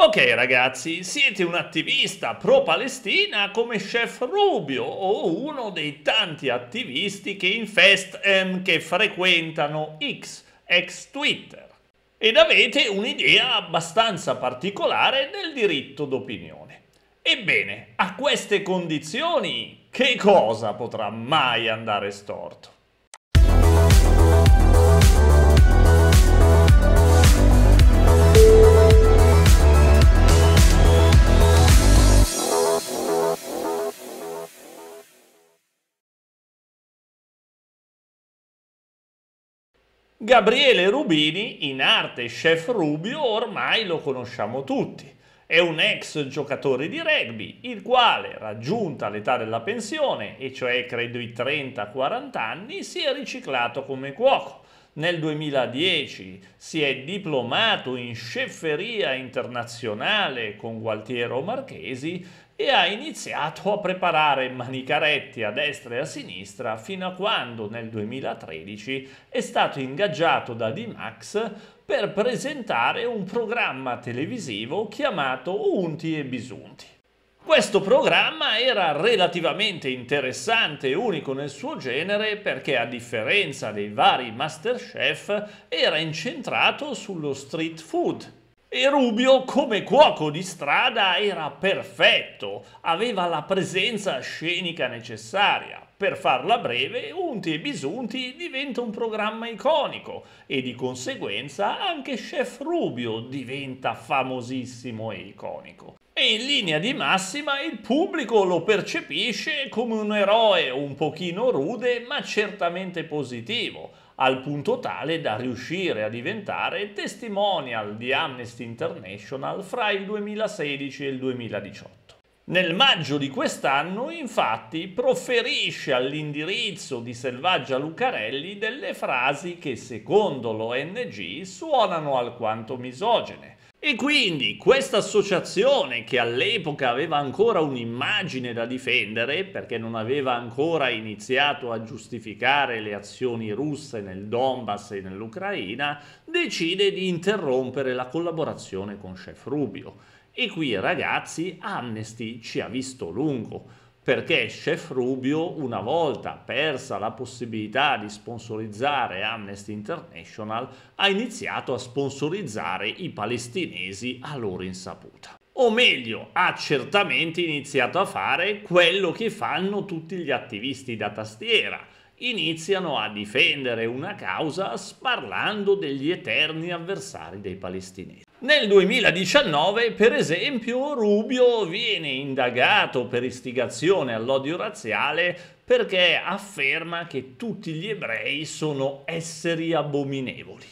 Ok ragazzi, siete un attivista pro-Palestina come Chef Rubio o uno dei tanti attivisti che infest ehm, che frequentano X, ex Twitter, ed avete un'idea abbastanza particolare del diritto d'opinione. Ebbene, a queste condizioni che cosa potrà mai andare storto? Gabriele Rubini, in arte chef Rubio, ormai lo conosciamo tutti. È un ex giocatore di rugby, il quale, raggiunta l'età della pensione, e cioè credo i 30-40 anni, si è riciclato come cuoco. Nel 2010 si è diplomato in sciefferia internazionale con Gualtiero Marchesi e ha iniziato a preparare manicaretti a destra e a sinistra fino a quando nel 2013 è stato ingaggiato da D-Max per presentare un programma televisivo chiamato Unti e Bisunti. Questo programma era relativamente interessante e unico nel suo genere perché a differenza dei vari Masterchef era incentrato sullo street food, e Rubio come cuoco di strada era perfetto, aveva la presenza scenica necessaria. Per farla breve, Unti e Bisunti diventa un programma iconico e di conseguenza anche Chef Rubio diventa famosissimo e iconico. E in linea di massima il pubblico lo percepisce come un eroe un pochino rude ma certamente positivo, al punto tale da riuscire a diventare testimonial di Amnesty International fra il 2016 e il 2018. Nel maggio di quest'anno, infatti, proferisce all'indirizzo di Selvaggia Lucarelli delle frasi che, secondo l'ONG, suonano alquanto misogene. E quindi questa associazione che all'epoca aveva ancora un'immagine da difendere, perché non aveva ancora iniziato a giustificare le azioni russe nel Donbass e nell'Ucraina, decide di interrompere la collaborazione con Chef Rubio. E qui ragazzi Amnesty ci ha visto lungo perché Chef Rubio una volta persa la possibilità di sponsorizzare Amnesty International ha iniziato a sponsorizzare i palestinesi a loro insaputa. O meglio, ha certamente iniziato a fare quello che fanno tutti gli attivisti da tastiera. Iniziano a difendere una causa sparlando degli eterni avversari dei palestinesi. Nel 2019, per esempio, Rubio viene indagato per istigazione all'odio razziale perché afferma che tutti gli ebrei sono esseri abominevoli.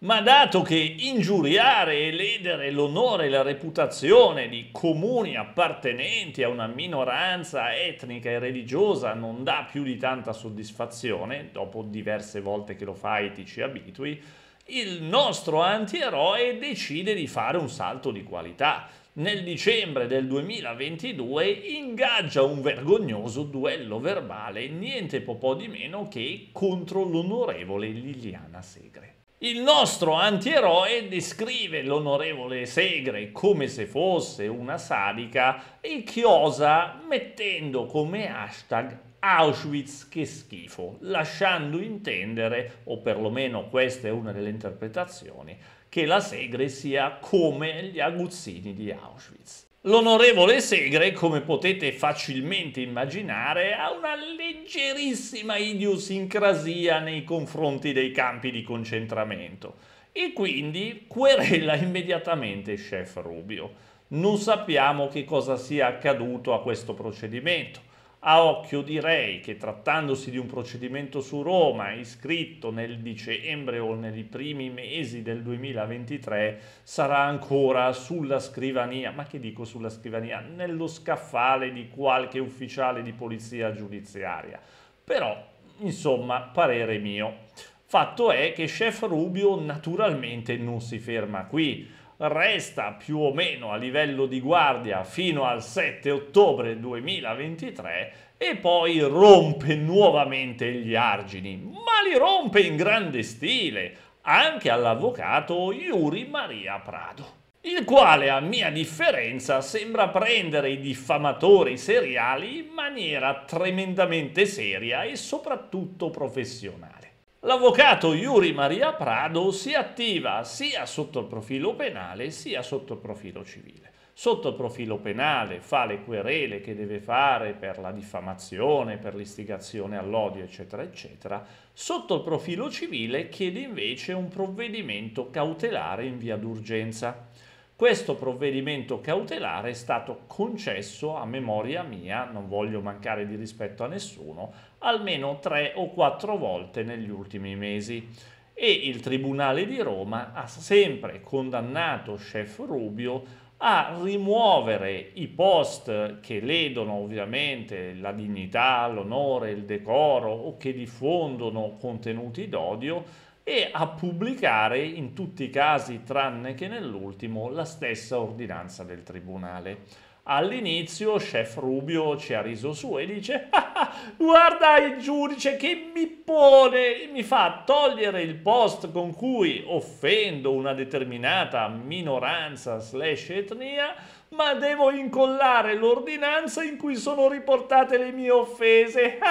Ma dato che ingiuriare e ledere l'onore e la reputazione di comuni appartenenti a una minoranza etnica e religiosa non dà più di tanta soddisfazione, dopo diverse volte che lo fai ti ci abitui, il nostro antieroe decide di fare un salto di qualità. Nel dicembre del 2022 ingaggia un vergognoso duello verbale niente po' di meno che contro l'onorevole Liliana Segre. Il nostro antieroe descrive l'onorevole Segre come se fosse una sadica e chiosa mettendo come hashtag Auschwitz che schifo, lasciando intendere, o perlomeno questa è una delle interpretazioni, che la Segre sia come gli aguzzini di Auschwitz. L'onorevole Segre, come potete facilmente immaginare, ha una leggerissima idiosincrasia nei confronti dei campi di concentramento e quindi querela immediatamente chef Rubio. Non sappiamo che cosa sia accaduto a questo procedimento. A occhio direi che trattandosi di un procedimento su Roma iscritto nel dicembre o nei primi mesi del 2023 sarà ancora sulla scrivania, ma che dico sulla scrivania, nello scaffale di qualche ufficiale di polizia giudiziaria. Però, insomma, parere mio. Fatto è che Chef Rubio naturalmente non si ferma qui resta più o meno a livello di guardia fino al 7 ottobre 2023 e poi rompe nuovamente gli argini, ma li rompe in grande stile anche all'avvocato Yuri Maria Prado il quale a mia differenza sembra prendere i diffamatori seriali in maniera tremendamente seria e soprattutto professionale. L'avvocato Yuri Maria Prado si attiva sia sotto il profilo penale sia sotto il profilo civile. Sotto il profilo penale fa le querele che deve fare per la diffamazione, per l'istigazione all'odio, eccetera, eccetera. Sotto il profilo civile chiede invece un provvedimento cautelare in via d'urgenza. Questo provvedimento cautelare è stato concesso, a memoria mia, non voglio mancare di rispetto a nessuno, almeno tre o quattro volte negli ultimi mesi e il Tribunale di Roma ha sempre condannato Chef Rubio a rimuovere i post che ledono ovviamente la dignità, l'onore, il decoro o che diffondono contenuti d'odio e a pubblicare in tutti i casi tranne che nell'ultimo la stessa ordinanza del tribunale. All'inizio chef Rubio ci ha riso su e dice ah, ah, guarda il giudice che mi pone, mi fa togliere il post con cui offendo una determinata minoranza slash etnia ma devo incollare l'ordinanza in cui sono riportate le mie offese.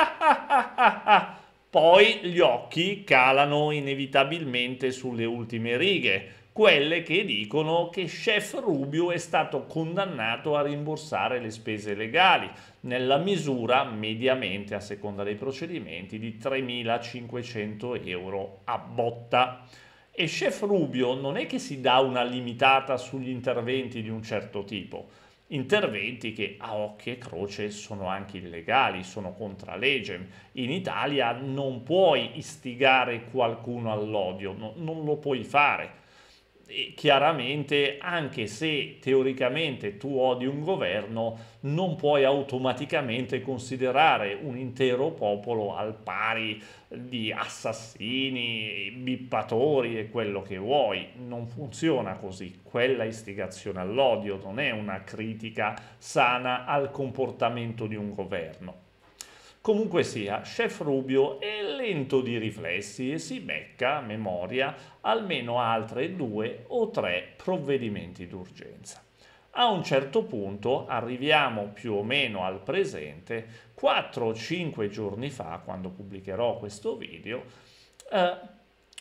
Ah, ah, poi gli occhi calano inevitabilmente sulle ultime righe, quelle che dicono che Chef Rubio è stato condannato a rimborsare le spese legali nella misura mediamente, a seconda dei procedimenti, di 3.500 euro a botta. E Chef Rubio non è che si dà una limitata sugli interventi di un certo tipo interventi che a occhio e croce sono anche illegali, sono contra legge. In Italia non puoi istigare qualcuno all'odio, no, non lo puoi fare e chiaramente anche se teoricamente tu odi un governo non puoi automaticamente considerare un intero popolo al pari di assassini, bippatori e quello che vuoi, non funziona così, quella istigazione all'odio non è una critica sana al comportamento di un governo Comunque sia, Chef Rubio è lento di riflessi e si becca a memoria almeno altre due o tre provvedimenti d'urgenza. A un certo punto arriviamo più o meno al presente, 4-5 giorni fa, quando pubblicherò questo video, eh,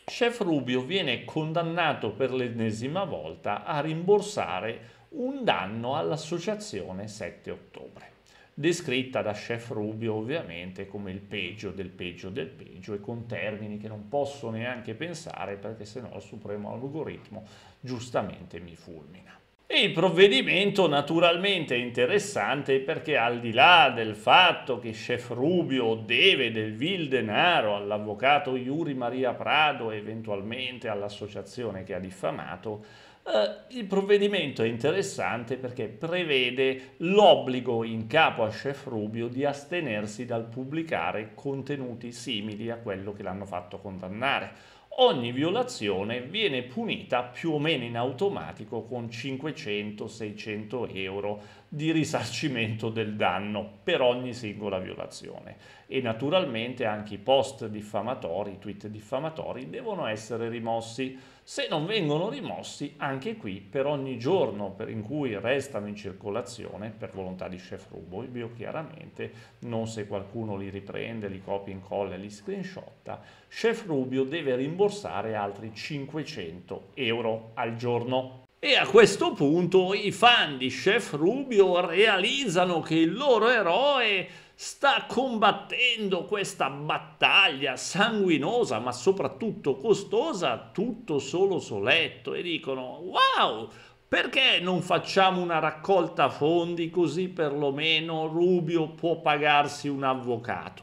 Chef Rubio viene condannato per l'ennesima volta a rimborsare un danno all'associazione 7 ottobre descritta da Chef Rubio ovviamente come il peggio del peggio del peggio e con termini che non posso neanche pensare perché sennò il supremo algoritmo giustamente mi fulmina. E il provvedimento naturalmente è interessante perché al di là del fatto che Chef Rubio deve del vil denaro all'avvocato Yuri Maria Prado e eventualmente all'associazione che ha diffamato, eh, il provvedimento è interessante perché prevede l'obbligo in capo a Chef Rubio di astenersi dal pubblicare contenuti simili a quello che l'hanno fatto condannare. Ogni violazione viene punita più o meno in automatico con 500-600 euro di risarcimento del danno per ogni singola violazione e naturalmente anche i post diffamatori, i tweet diffamatori devono essere rimossi. Se non vengono rimossi, anche qui per ogni giorno per in cui restano in circolazione, per volontà di Chef Rubio, chiaramente, non se qualcuno li riprende, li copia in colla e li screenshotta, Chef Rubio deve rimborsare altri 500 euro al giorno e a questo punto i fan di Chef Rubio realizzano che il loro eroe sta combattendo questa battaglia sanguinosa ma soprattutto costosa tutto solo soletto e dicono wow perché non facciamo una raccolta fondi così perlomeno Rubio può pagarsi un avvocato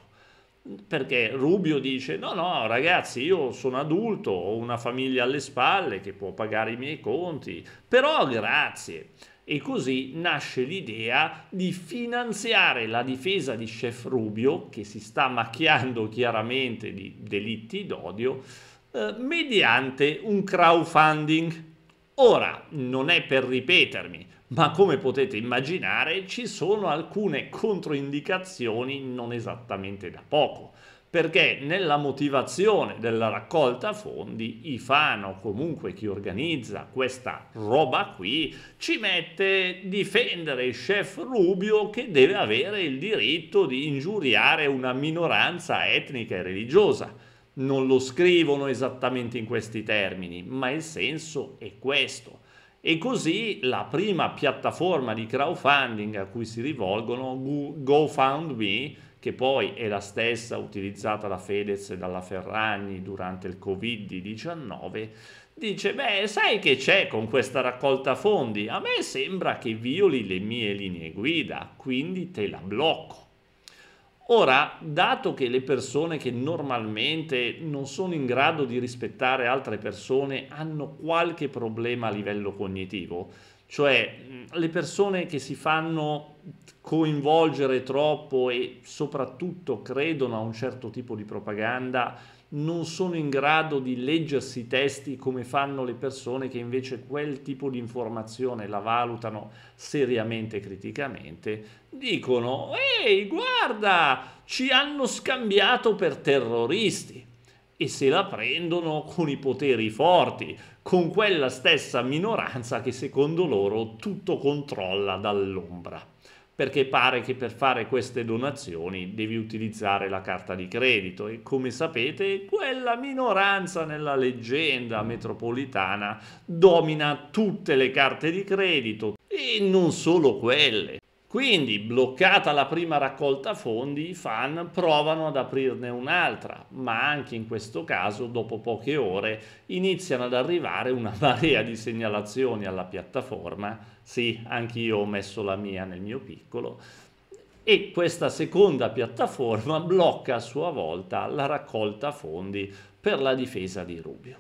perché Rubio dice no no ragazzi io sono adulto, ho una famiglia alle spalle che può pagare i miei conti, però grazie. E così nasce l'idea di finanziare la difesa di Chef Rubio, che si sta macchiando chiaramente di delitti d'odio, eh, mediante un crowdfunding. Ora, non è per ripetermi, ma come potete immaginare ci sono alcune controindicazioni non esattamente da poco, perché nella motivazione della raccolta fondi Ifano, comunque chi organizza questa roba qui, ci mette difendere il chef Rubio che deve avere il diritto di ingiuriare una minoranza etnica e religiosa non lo scrivono esattamente in questi termini, ma il senso è questo. E così la prima piattaforma di crowdfunding a cui si rivolgono, GoFundMe, che poi è la stessa utilizzata da Fedez e dalla Ferragni durante il Covid-19, dice, beh, sai che c'è con questa raccolta fondi? A me sembra che violi le mie linee guida, quindi te la blocco. Ora, dato che le persone che normalmente non sono in grado di rispettare altre persone hanno qualche problema a livello cognitivo, cioè le persone che si fanno coinvolgere troppo e soprattutto credono a un certo tipo di propaganda non sono in grado di leggersi i testi come fanno le persone che invece quel tipo di informazione la valutano seriamente e criticamente, dicono ehi guarda ci hanno scambiato per terroristi e se la prendono con i poteri forti, con quella stessa minoranza che secondo loro tutto controlla dall'ombra perché pare che per fare queste donazioni devi utilizzare la carta di credito e come sapete quella minoranza nella leggenda metropolitana domina tutte le carte di credito e non solo quelle. Quindi, bloccata la prima raccolta fondi, i fan provano ad aprirne un'altra, ma anche in questo caso, dopo poche ore, iniziano ad arrivare una marea di segnalazioni alla piattaforma. Sì, anch'io ho messo la mia nel mio piccolo. E questa seconda piattaforma blocca a sua volta la raccolta fondi per la difesa di Rubio.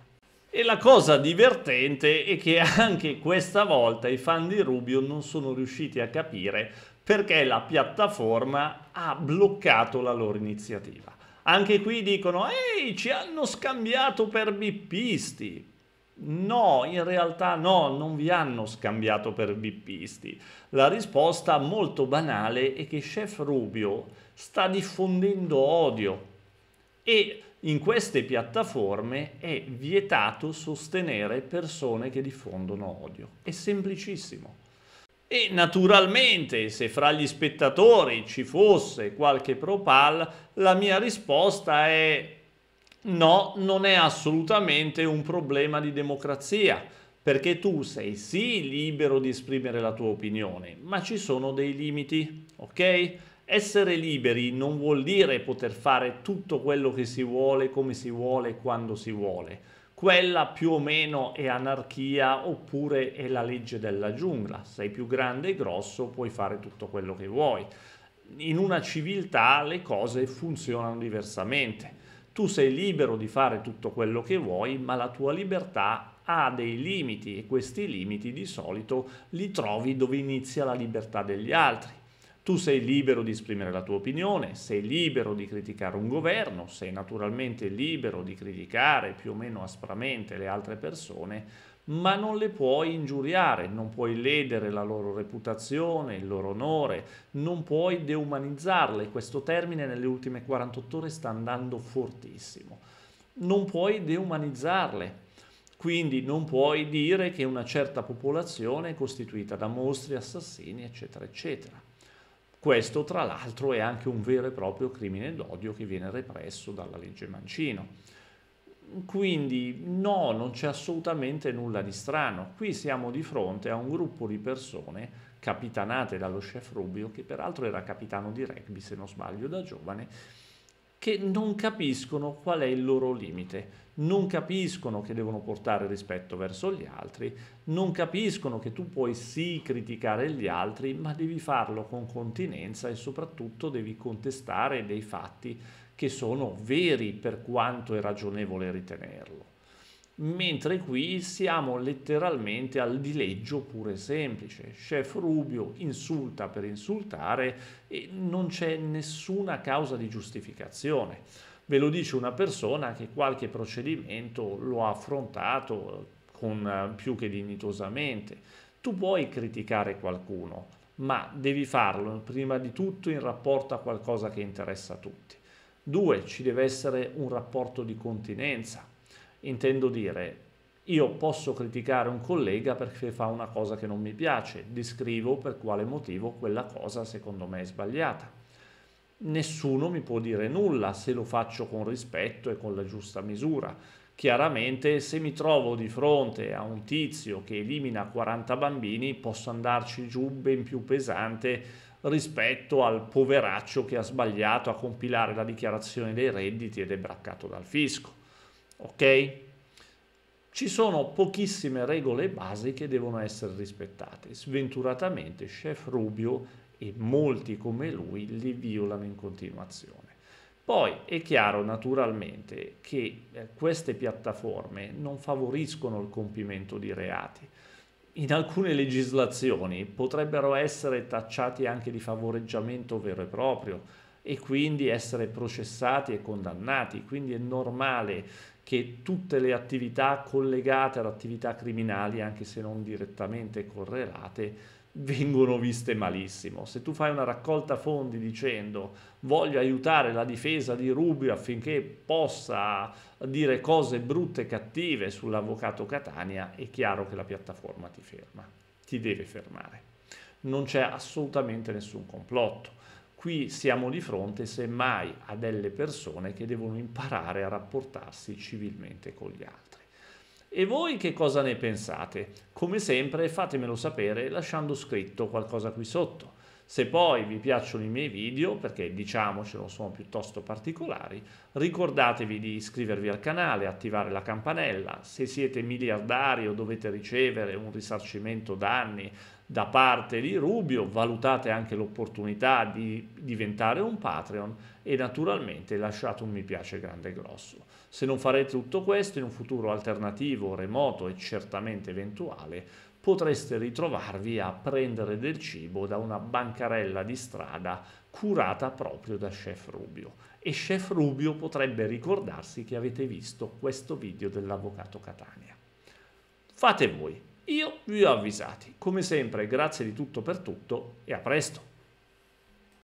E la cosa divertente è che anche questa volta i fan di Rubio non sono riusciti a capire perché la piattaforma ha bloccato la loro iniziativa. Anche qui dicono, ehi, ci hanno scambiato per bippisti. No, in realtà no, non vi hanno scambiato per bippisti. La risposta molto banale è che Chef Rubio sta diffondendo odio e in queste piattaforme è vietato sostenere persone che diffondono odio. È semplicissimo. E naturalmente, se fra gli spettatori ci fosse qualche propal, la mia risposta è no, non è assolutamente un problema di democrazia, perché tu sei sì libero di esprimere la tua opinione, ma ci sono dei limiti, ok? essere liberi non vuol dire poter fare tutto quello che si vuole, come si vuole, quando si vuole. Quella più o meno è anarchia oppure è la legge della giungla. Sei più grande e grosso, puoi fare tutto quello che vuoi. In una civiltà le cose funzionano diversamente. Tu sei libero di fare tutto quello che vuoi, ma la tua libertà ha dei limiti e questi limiti di solito li trovi dove inizia la libertà degli altri tu sei libero di esprimere la tua opinione, sei libero di criticare un governo, sei naturalmente libero di criticare più o meno aspramente le altre persone, ma non le puoi ingiuriare, non puoi ledere la loro reputazione, il loro onore, non puoi deumanizzarle. Questo termine nelle ultime 48 ore sta andando fortissimo. Non puoi deumanizzarle, quindi non puoi dire che una certa popolazione è costituita da mostri, assassini, eccetera, eccetera. Questo tra l'altro è anche un vero e proprio crimine d'odio che viene represso dalla legge Mancino. Quindi no, non c'è assolutamente nulla di strano. Qui siamo di fronte a un gruppo di persone capitanate dallo chef Rubio, che peraltro era capitano di rugby se non sbaglio da giovane, che non capiscono qual è il loro limite, non capiscono che devono portare rispetto verso gli altri, non capiscono che tu puoi sì criticare gli altri, ma devi farlo con continenza e soprattutto devi contestare dei fatti che sono veri per quanto è ragionevole ritenerlo mentre qui siamo letteralmente al dileggio pure semplice. Chef Rubio insulta per insultare e non c'è nessuna causa di giustificazione. Ve lo dice una persona che qualche procedimento lo ha affrontato con eh, più che dignitosamente. Tu puoi criticare qualcuno, ma devi farlo prima di tutto in rapporto a qualcosa che interessa a tutti. Due, ci deve essere un rapporto di continenza. Intendo dire, io posso criticare un collega perché fa una cosa che non mi piace, descrivo per quale motivo quella cosa secondo me è sbagliata. Nessuno mi può dire nulla se lo faccio con rispetto e con la giusta misura. Chiaramente se mi trovo di fronte a un tizio che elimina 40 bambini posso andarci giù ben più pesante rispetto al poveraccio che ha sbagliato a compilare la dichiarazione dei redditi ed è braccato dal fisco ok? Ci sono pochissime regole basi che devono essere rispettate. Sventuratamente Chef Rubio e molti come lui li violano in continuazione. Poi è chiaro naturalmente che eh, queste piattaforme non favoriscono il compimento di reati. In alcune legislazioni potrebbero essere tacciati anche di favoreggiamento vero e proprio e quindi essere processati e condannati, quindi è normale che tutte le attività collegate ad attività criminali, anche se non direttamente correlate, vengono viste malissimo. Se tu fai una raccolta fondi dicendo voglio aiutare la difesa di Rubio affinché possa dire cose brutte e cattive sull'avvocato Catania, è chiaro che la piattaforma ti ferma, ti deve fermare. Non c'è assolutamente nessun complotto. Qui siamo di fronte semmai a delle persone che devono imparare a rapportarsi civilmente con gli altri. E voi che cosa ne pensate? Come sempre fatemelo sapere lasciando scritto qualcosa qui sotto. Se poi vi piacciono i miei video, perché diciamocelo sono piuttosto particolari, ricordatevi di iscrivervi al canale, attivare la campanella. Se siete miliardari o dovete ricevere un risarcimento danni da parte di Rubio, valutate anche l'opportunità di diventare un Patreon e naturalmente lasciate un mi piace grande e grosso. Se non farete tutto questo in un futuro alternativo, remoto e certamente eventuale, potreste ritrovarvi a prendere del cibo da una bancarella di strada curata proprio da Chef Rubio. E Chef Rubio potrebbe ricordarsi che avete visto questo video dell'avvocato Catania. Fate voi! Io vi ho avvisati. Come sempre, grazie di tutto per tutto e a presto.